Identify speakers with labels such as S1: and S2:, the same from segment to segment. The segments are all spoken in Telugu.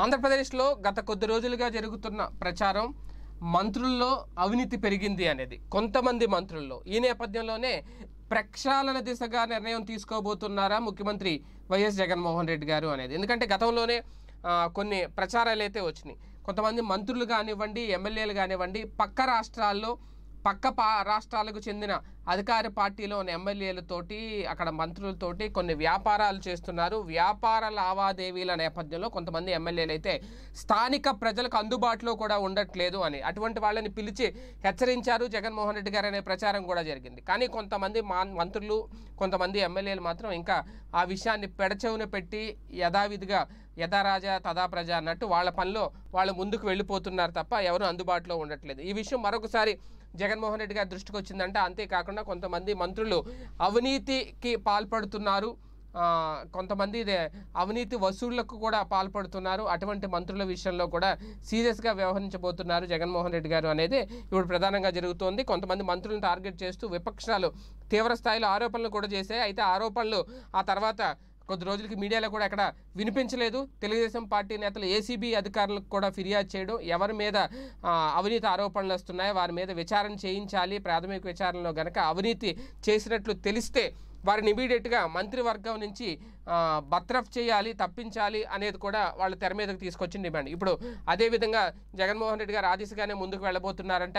S1: ఆంధ్రప్రదేశ్లో గత కొద్ది రోజులుగా జరుగుతున్న ప్రచారం మంత్రుల్లో అవినీతి పెరిగింది అనేది కొంతమంది మంత్రుల్లో ఈ నేపథ్యంలోనే ప్రక్షాళన దిశగా నిర్ణయం తీసుకోబోతున్నారా ముఖ్యమంత్రి వైఎస్ జగన్మోహన్ రెడ్డి గారు అనేది ఎందుకంటే గతంలోనే కొన్ని ప్రచారాలు అయితే వచ్చినాయి కొంతమంది మంత్రులు కానివ్వండి ఎమ్మెల్యేలు కానివ్వండి పక్క రాష్ట్రాల్లో పక్క పా రాష్ట్రాలకు చెందిన అధికార పార్టీలోని ఎమ్మెల్యేలతోటి అక్కడ మంత్రులతోటి కొన్ని వ్యాపారాలు చేస్తున్నారు వ్యాపార లావాదేవీల నేపథ్యంలో కొంతమంది ఎమ్మెల్యేలు అయితే స్థానిక ప్రజలకు అందుబాటులో కూడా ఉండట్లేదు అని అటువంటి వాళ్ళని పిలిచి హెచ్చరించారు జగన్మోహన్ రెడ్డి గారు అనే ప్రచారం కూడా జరిగింది కానీ కొంతమంది మంత్రులు కొంతమంది ఎమ్మెల్యేలు మాత్రం ఇంకా ఆ విషయాన్ని పెడచెవున పెట్టి యథావిధిగా యథారాజా తదా ప్రజ అన్నట్టు వాళ్ళ పనిలో వాళ్ళు ముందుకు వెళ్ళిపోతున్నారు తప్ప ఎవరు అందుబాటులో ఉండట్లేదు ఈ విషయం మరొకసారి జగన్మోహన్ రెడ్డి గారి దృష్టికి వచ్చిందంటే అంతేకాకుండా కొంతమంది మంత్రులు అవినీతికి పాల్పడుతున్నారు కొంతమంది అవినీతి వసూళ్లకు కూడా పాల్పడుతున్నారు అటువంటి మంత్రుల విషయంలో కూడా సీరియస్గా వ్యవహరించబోతున్నారు జగన్మోహన్ రెడ్డి గారు అనేది ఇప్పుడు ప్రధానంగా జరుగుతోంది కొంతమంది మంత్రులను టార్గెట్ చేస్తూ విపక్షాలు తీవ్ర స్థాయిలో ఆరోపణలు కూడా చేశాయి అయితే ఆరోపణలు ఆ తర్వాత కొద్ది రోజులకి మీడియాలో కూడా అక్కడ వినిపించలేదు తెలుగుదేశం పార్టీ నేతలు ఏసీబీ అధికారులకు కూడా ఫిర్యాదు చేయడం ఎవరి మీద అవినీతి ఆరోపణలు వస్తున్నాయి వారి మీద విచారణ చేయించాలి ప్రాథమిక విచారణలో గనక అవినీతి చేసినట్లు తెలిస్తే వారిని ఇమీడియట్గా మంత్రివర్గం నుంచి బత్రఫ్ చేయాలి తప్పించాలి అనేది కూడా వాళ్ళ తెర మీదకు తీసుకొచ్చిన డిమాండ్ ఇప్పుడు అదేవిధంగా జగన్మోహన్ రెడ్డి గారు ఆదేశగానే ముందుకు వెళ్ళబోతున్నారంట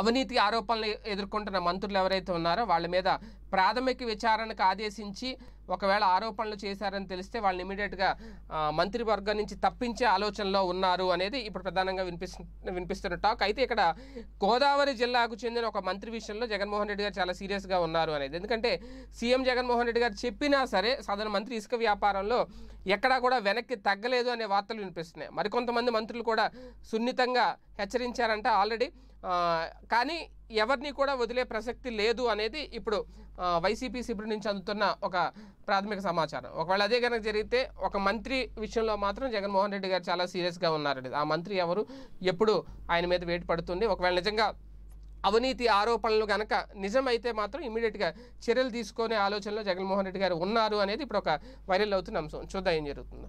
S1: అవినీతి ఆరోపణలు ఎదుర్కొంటున్న మంత్రులు ఎవరైతే ఉన్నారో వాళ్ళ మీద ప్రాథమిక విచారణకు ఆదేశించి ఒకవేళ ఆరోపణలు చేశారని తెలిస్తే వాళ్ళని ఇమీడియట్గా మంత్రివర్గం నుంచి తప్పించే ఆలోచనలో ఉన్నారు అనేది ఇప్పుడు ప్రధానంగా వినిపిస్తు వినిపిస్తున్న టాక్ అయితే ఇక్కడ గోదావరి జిల్లాకు చెందిన ఒక మంత్రి విషయంలో జగన్మోహన్ రెడ్డి గారు చాలా సీరియస్గా ఉన్నారు అనేది ఎందుకంటే సీఎం జగన్మోహన్ రెడ్డి గారు చెప్పినా సరే సాధారణ మంత్రి ఇసుక వ్యాపారంలో ఎక్కడా కూడా వెనక్కి తగ్గలేదు అనే వార్తలు వినిపిస్తున్నాయి మరికొంతమంది మంత్రులు కూడా సున్నితంగా హెచ్చరించారంట ఆల్రెడీ కానీ ఎవరిని కూడా వదిలే ప్రసక్తి లేదు అనేది ఇప్పుడు వైసీపీ శిబిరం నుంచి అందుతున్న ఒక ప్రాథమిక సమాచారం ఒకవేళ అదే కనుక జరిగితే ఒక మంత్రి విషయంలో మాత్రం జగన్మోహన్ రెడ్డి గారు చాలా సీరియస్గా ఉన్నారండి ఆ మంత్రి ఎవరు ఎప్పుడు ఆయన మీద వేటు పడుతుంది ఒకవేళ నిజంగా అవినీతి ఆరోపణలు కనుక నిజమైతే మాత్రం ఇమీడియట్గా చర్యలు తీసుకునే ఆలోచనలో జగన్మోహన్ రెడ్డి గారు ఉన్నారు అనేది ఇప్పుడు ఒక వైరల్ అవుతున్న అంశం చూద్దాం ఏం జరుగుతుందో